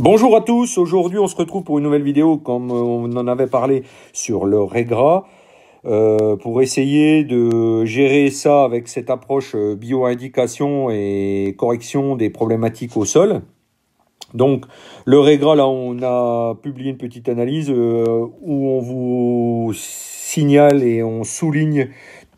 Bonjour à tous, aujourd'hui on se retrouve pour une nouvelle vidéo comme euh, on en avait parlé sur le Regra euh, pour essayer de gérer ça avec cette approche euh, bio-indication et correction des problématiques au sol. Donc le Regra, là on a publié une petite analyse où on vous signale et on souligne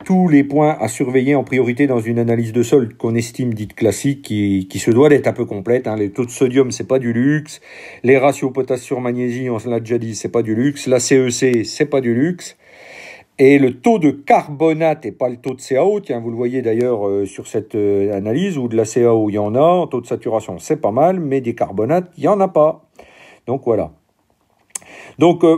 tous les points à surveiller en priorité dans une analyse de sol qu'on estime dite classique, qui, se doit d'être un peu complète. Hein. Les taux de sodium, c'est pas du luxe. Les ratios potasse sur magnésie, on l'a déjà dit, c'est pas du luxe. La CEC, e c'est pas du luxe. Et le taux de carbonate et pas le taux de CAO, tiens, vous le voyez d'ailleurs euh, sur cette euh, analyse, où de la CAO, il y en a, en taux de saturation, c'est pas mal, mais des carbonates, il n'y en a pas. Donc voilà. Donc euh,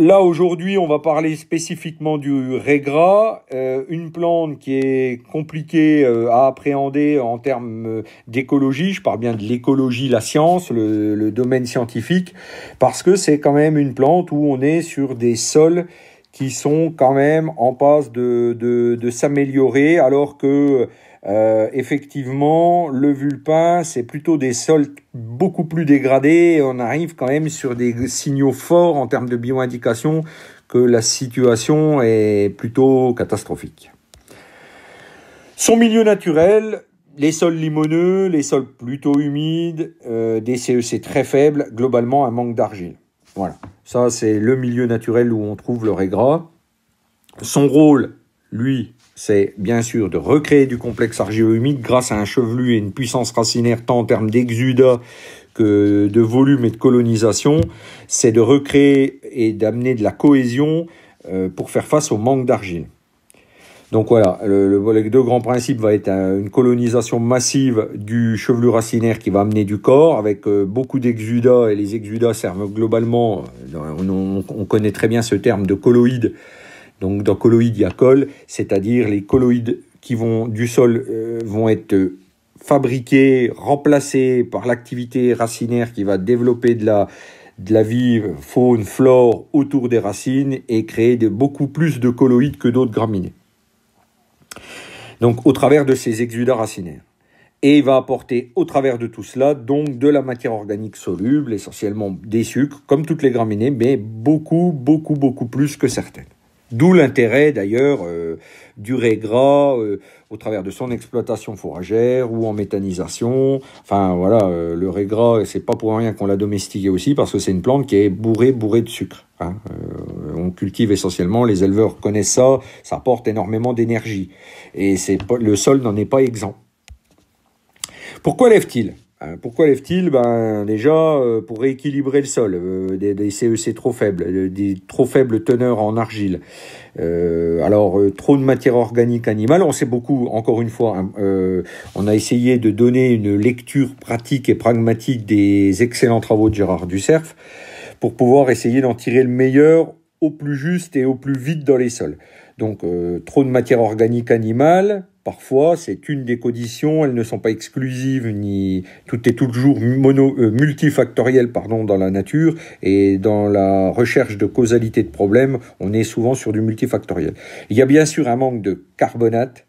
Là aujourd'hui, on va parler spécifiquement du régras, euh, une plante qui est compliquée euh, à appréhender en termes euh, d'écologie. Je parle bien de l'écologie, la science, le, domaine scientifique, parce que c'est quand même une plante où on est sur des sols qui sont quand même en passe de s'améliorer, alors que euh, effectivement, le vulpin, c'est plutôt des sols beaucoup plus dégradés. On arrive quand même sur des signaux forts en termes de bioindication que la situation est plutôt catastrophique. Son milieu naturel, les sols limoneux, les sols plutôt humides, euh, des CEC e très faibles, globalement un manque d'argile. Voilà, ça c'est le milieu naturel où on trouve le régras. Son rôle, lui, c'est bien sûr de recréer du complexe argilo humide grâce à un chevelu et une puissance racinaire tant en termes d'exuda que de volume et de colonisation, c'est de recréer et d'amener de la cohésion euh, pour faire face au manque d'argile. Donc voilà, le, le, les deux grands principes va être euh, une colonisation massive du chevelu racinaire qui va amener du corps avec euh, beaucoup d'exudats et les exudats servent globalement, on connaît très bien ce terme de colloïde donc dans colloïdes, a col, c'est-à-dire les colloïdes qui vont du sol euh, vont être euh, fabriqués, remplacés par l'activité racinaire qui va développer de la, vie faune, flore autour des racines et créer beaucoup plus de colloïdes que d'autres graminées. Donc au travers de ces exudats racinaires. Et il va apporter au travers de tout cela donc de la matière organique soluble, essentiellement des sucres, comme toutes les graminées, mais beaucoup, beaucoup, beaucoup plus que certaines. D'où l'intérêt d'ailleurs euh, du régras euh, au travers de son exploitation fourragère ou en méthanisation. Enfin voilà, euh, le régras, c'est pas pour rien qu'on l'a domestiqué aussi parce que c'est une plante qui est bourrée, bourrée de sucre. Hein. on cultive essentiellement, les éleveurs connaissent ça, ça apporte énormément d'énergie et c'est le sol n'en est pas exempt. Pourquoi lève-t-il euh, pourquoi lève-t-il ben, Déjà, euh, pour rééquilibrer le sol, euh, des, CEC e trop faibles, des trop faibles teneurs en argile. alors, trop de matière organique animale, on sait beaucoup, encore une fois, hein, on a essayé de donner une lecture pratique et pragmatique des excellents travaux de Gérard Dusserf pour pouvoir essayer d'en tirer le meilleur au plus juste et au plus vite dans les sols. Donc, trop de matière organique animale, Parfois, c'est une des conditions, elles ne sont pas exclusives, ni tout est toujours euh, multifactoriel pardon, dans la nature, et dans la recherche de causalité de problèmes, on est souvent sur du multifactoriel. Il y a bien sûr un manque de carbonate,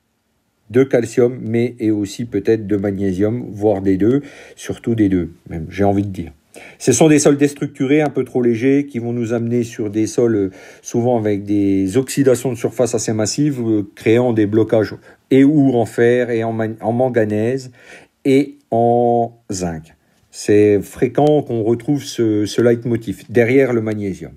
de calcium, mais et aussi peut-être de magnésium, voire des deux, surtout des deux, j'ai envie de dire. Ce sont des sols déstructurés, un peu trop légers, qui vont nous amener sur des sols euh, souvent avec des oxydations de surface assez massives, euh, créant des blocages et ou en fer et en, manganèse et en zinc. C'est fréquent qu'on retrouve ce, ce leitmotiv derrière le magnésium.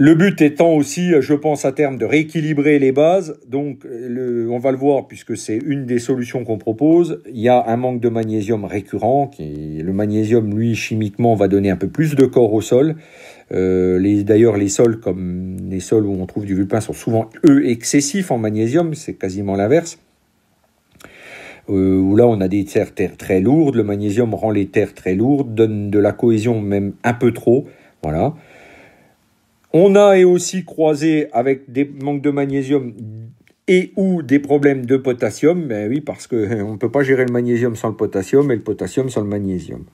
Le but étant aussi, je pense, à terme de rééquilibrer les bases. Donc, on va le voir puisque c'est une des solutions qu'on propose. Il y a un manque de magnésium récurrent. Qui, le magnésium, lui, chimiquement, va donner un peu plus de corps au sol. Euh, d'ailleurs, les sols, comme les sols où on trouve du vulpin, sont souvent, eux, excessifs en magnésium. C'est quasiment l'inverse. Euh, où là on a des terres très lourdes, le magnésium rend les terres très lourdes, donne de la cohésion même un peu trop, voilà. On a aussi croisé avec des manques de magnésium et ou des problèmes de potassium. Ben oui, parce qu'on ne peut pas gérer le magnésium sans le potassium et le potassium sans le magnésium.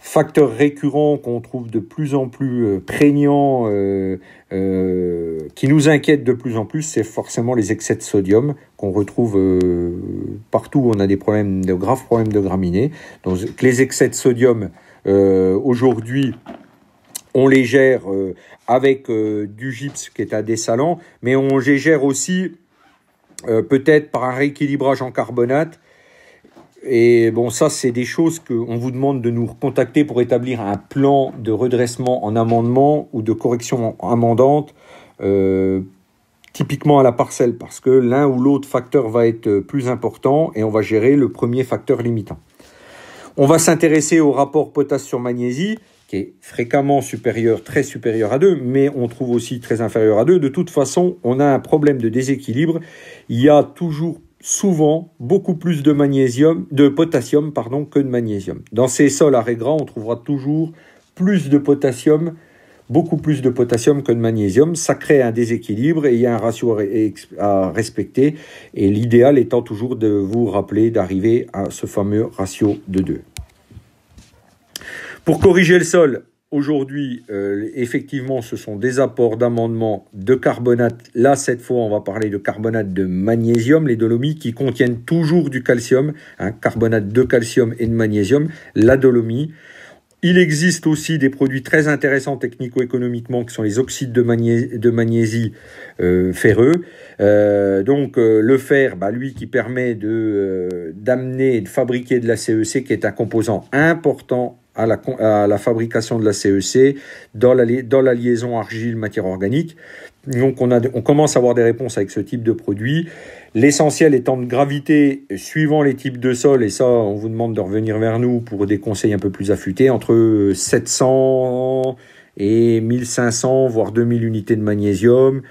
Facteur récurrent qu'on trouve de plus en plus euh, prégnant, euh, euh, qui nous inquiète de plus en plus, c'est forcément les excès de sodium qu'on retrouve partout où on a des problèmes de graves problèmes de graminées. Donc les excès de sodium aujourd'hui on les gère euh, avec euh, du gypse qui est à dessalant, mais on les gère aussi euh, peut-être par un rééquilibrage en carbonate. Et bon, ça, c'est des choses qu'on vous demande de nous contacter pour établir un plan de redressement en amendement ou de correction amendante, typiquement à la parcelle, parce que l'un ou l'autre facteur va être plus important et on va gérer le premier facteur limitant. On va s'intéresser au rapport potasse sur magnésie qui est fréquemment supérieur, très supérieur à 2, mais on trouve aussi très inférieur à 2. De toute façon, on a un problème de déséquilibre. Il y a toujours souvent beaucoup plus de magnésium, de potassium pardon, que de magnésium. Dans ces sols à gras, on trouvera toujours plus de potassium, beaucoup plus de potassium que de magnésium. Ça crée un déséquilibre et il y a un ratio à respecter. Et l'idéal étant toujours de vous rappeler d'arriver à ce fameux ratio de 2. Pour corriger le sol, aujourd'hui, euh, effectivement, ce sont des apports d'amendements de carbonate. Là, cette fois, on va parler de carbonate de magnésium, les dolomies qui contiennent toujours du calcium, un hein, carbonate de calcium et de magnésium, la dolomie. Il existe aussi des produits très intéressants technico-économiquement qui sont les oxydes de, magnésie euh, ferreux. Euh, donc le fer, bah, lui qui permet d'amener et de fabriquer de la CEC e qui est un composant important à la, fabrication de la CEC e dans la, liaison argile-matière organique. Donc on, on commence à avoir des réponses avec ce type de produit. L'essentiel étant de gravité suivant les types de sols, et ça on vous demande de revenir vers nous pour des conseils un peu plus affûtés, entre 700 euh, et 1500, voire 2000 unités de magnésium,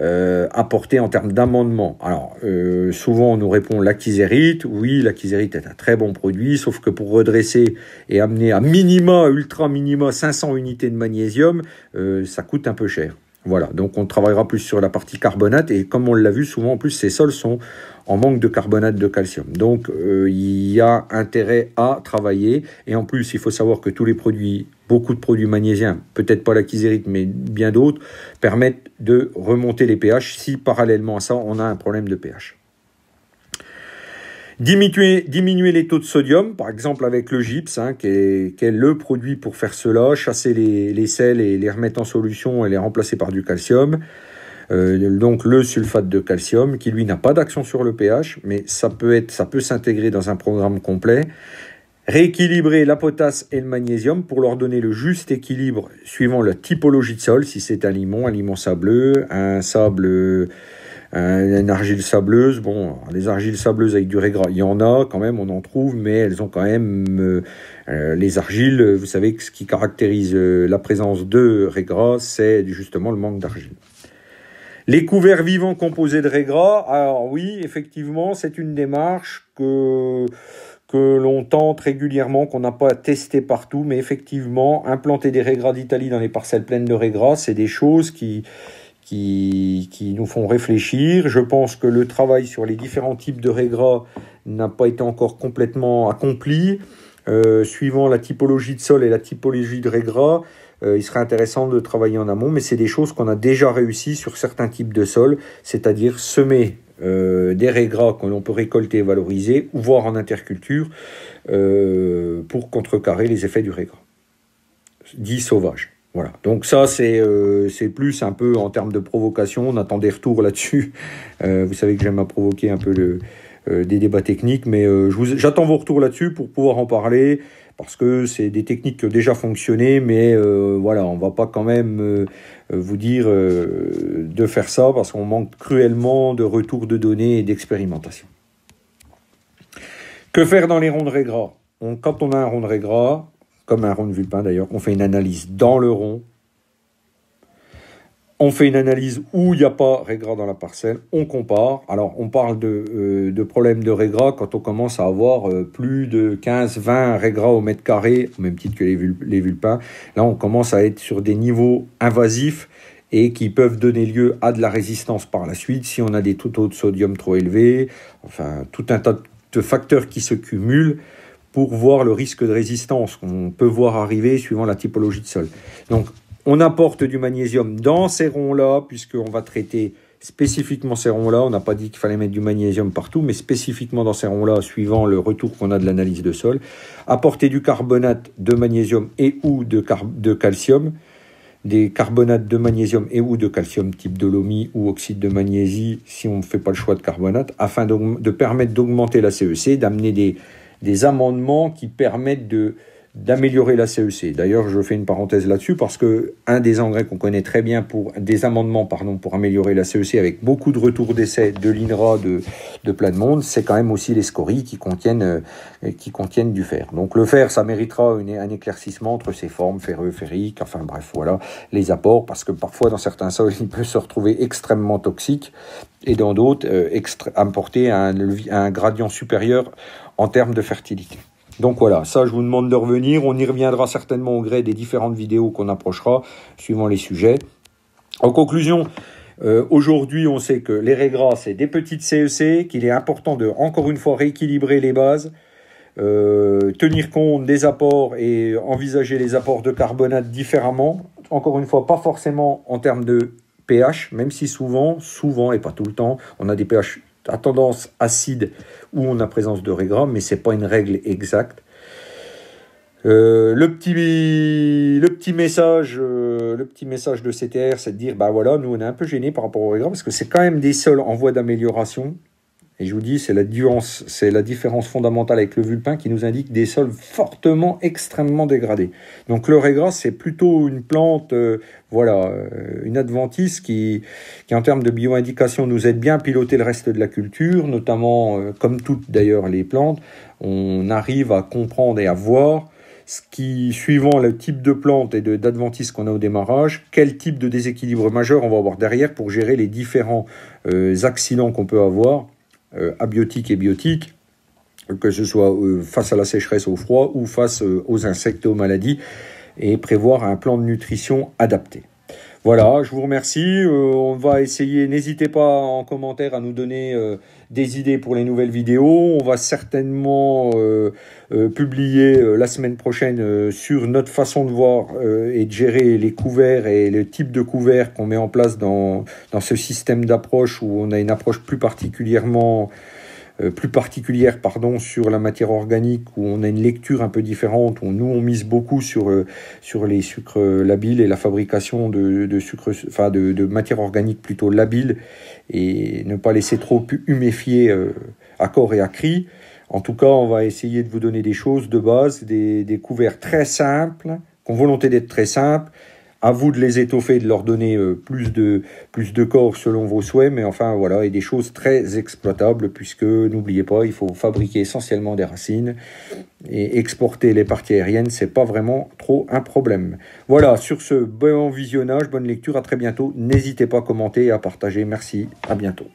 euh, apporté en termes d'amendement. Alors, euh, souvent, on nous répond l'actisérite. Oui, l'actisérite est un très bon produit, sauf que pour redresser et amener à minima, ultra minima, 500 unités de magnésium, euh, ça coûte un peu cher. Voilà, donc on travaillera plus sur la partie carbonate et comme on l'a vu souvent en plus ces sols sont en manque de carbonate de calcium. Donc euh, il y a intérêt à travailler et en plus il faut savoir que tous les produits, beaucoup de produits magnésiens, peut-être pas la kizérite mais bien d'autres, permettent de remonter les pH si parallèlement à ça on a un problème de pH. Diminuer, diminuer les taux de sodium, par exemple avec le gypse, hein, qui, est, le produit pour faire cela, chasser les, sels et les remettre en solution et les remplacer par du calcium. Euh, donc le sulfate de calcium, qui lui n'a pas d'action sur le pH, mais ça peut être, ça peut s'intégrer dans un programme complet. Rééquilibrer la potasse et le magnésium pour leur donner le juste équilibre suivant la typologie de sol, si c'est un limon, un limon sableux, un sable euh, une argile sableuse, bon, les argiles sableuses avec du régras, il y en a quand même, on en trouve, mais elles ont quand même euh, euh, les argiles. Vous savez que ce qui caractérise la présence de régras, c'est justement le manque d'argile. Les couverts vivants composés de régras, alors oui, effectivement, c'est une démarche que que l'on tente régulièrement, qu'on n'a pas testé partout, mais effectivement, implanter des régras d'Italie dans les parcelles pleines de régras, c'est des choses qui, qui, nous font réfléchir. Je pense que le travail sur les différents types de régras n'a pas été encore complètement accompli. Euh, suivant la typologie de sol et la typologie de régras, euh, il serait intéressant de travailler en amont, mais c'est des choses qu'on a déjà réussi sur certains types de sols, c'est-à-dire semer euh, des régras que l'on peut récolter et valoriser, ou voir en interculture, pour contrecarrer les effets du régras dit sauvage. Voilà. Donc ça, euh, c'est plus un peu en termes de provocation. On attend des retours là-dessus. Euh, vous savez que j'aime à provoquer un peu euh, des débats techniques, mais j'attends vos retours là-dessus pour pouvoir en parler parce que c'est des techniques qui ont déjà fonctionné, mais voilà, on va pas quand même vous dire de faire ça parce qu'on manque cruellement de retours de données et d'expérimentation. Que faire dans les ronds de Régras Quand on a un rond de régras, comme un rond de Vulpin d'ailleurs, On fait une analyse dans le rond, on fait une analyse où il n'y a pas régras dans la parcelle, on compare. Alors, on parle de, euh, de problèmes de régras quand on commence à avoir euh, plus de 15-20 régras au mètre carré, au même titre que les, les, vulpins. Là, on commence à être sur des niveaux invasifs et qui peuvent donner lieu à de la résistance par la suite si on a des taux de sodium trop élevés, enfin, tout un tas de facteurs qui se cumulent pour voir le risque de résistance qu'on peut voir arriver suivant la typologie de sol. Donc, on apporte du magnésium dans ces ronds-là, puisqu'on va traiter spécifiquement ces ronds-là. On n'a pas dit qu'il fallait mettre du magnésium partout, mais spécifiquement dans ces ronds-là, suivant le retour qu'on a de l'analyse de sol. Apporter du carbonate de magnésium et ou de, de calcium, des carbonates de magnésium et ou de calcium type dolomie ou oxyde de magnésie si on ne fait pas le choix de carbonate, afin de permettre d'augmenter la CEC, e d'amener des des amendements qui permettent de d'améliorer la CEC. E D'ailleurs, je fais une parenthèse là-dessus parce que un des engrais qu'on connaît très bien pour des amendements pardon pour améliorer la CEC e avec beaucoup de retours d'essais de l'INRA de, de plein de monde, c'est quand même aussi les scories qui contiennent euh, qui contiennent du fer. Donc le fer, ça méritera un éclaircissement entre ses formes ferreux, ferrique, enfin bref, voilà, les apports parce que parfois dans certains sols, il peut se retrouver extrêmement toxique et dans d'autres importer euh, un, un gradient supérieur en termes de fertilité. Donc voilà, ça je vous demande de revenir, on y reviendra certainement au gré des différentes vidéos qu'on approchera, suivant les sujets. En conclusion, euh, aujourd'hui on sait que les régras, c'est des petites CEC, e qu'il est important de, encore une fois, rééquilibrer les bases, euh, tenir compte des apports et envisager les apports de carbonate différemment. Encore une fois, pas forcément en termes de pH, même si souvent, souvent et pas tout le temps, on a des pH à tendance acide où on a présence de régrammes, mais ce n'est pas une règle exacte. Euh, le, petit, message, euh, le petit message de CTR, c'est de dire, bah voilà, nous on est un peu gênés par rapport au régramme, parce que c'est quand même des sols en voie d'amélioration, et je vous dis, c'est la, la différence fondamentale avec le vulpin qui nous indique des sols fortement, extrêmement dégradés. Donc le régras, c'est plutôt une plante, euh, voilà, euh, une adventice qui, qui en termes de bioindication nous aide bien à piloter le reste de la culture, notamment, euh, comme toutes d'ailleurs les plantes, on arrive à comprendre et à voir ce qui, suivant le type de plante et d'adventice qu'on a au démarrage, quel type de déséquilibre majeur on va avoir derrière pour gérer les différents accidents qu'on peut avoir euh, abiotiques et biotiques, que ce soit euh, face à la sécheresse, au froid ou face euh, aux insectes aux maladies, et prévoir un plan de nutrition adapté. Voilà, je vous remercie. Euh, on va essayer, n'hésitez pas en commentaire à nous donner euh, des idées pour les nouvelles vidéos. On va certainement euh, publier la semaine prochaine sur notre façon de voir et de gérer les couverts et le type de couverts qu'on met en place dans, dans ce système d'approche où on a une approche plus particulièrement euh, plus particulière pardon, sur la matière organique, où on a une lecture un peu différente, où nous on mise beaucoup sur, euh, les sucres euh, labiles et la fabrication de, de, sucre, de, de matière organique plutôt labile, et ne pas laisser trop huméfier à corps et à cri. En tout cas, on va essayer de vous donner des choses de base, des, des couverts très simples, qui ont volonté d'être très simples, à vous de les étoffer, de leur donner euh, plus, de, plus de corps selon vos souhaits, mais enfin voilà, et des choses très exploitables, puisque n'oubliez pas, il faut fabriquer essentiellement des racines et exporter les parties aériennes, c'est pas vraiment trop un problème. Voilà, sur ce, bon visionnage, bonne lecture, à très bientôt. N'hésitez pas à commenter et à partager. Merci, à bientôt.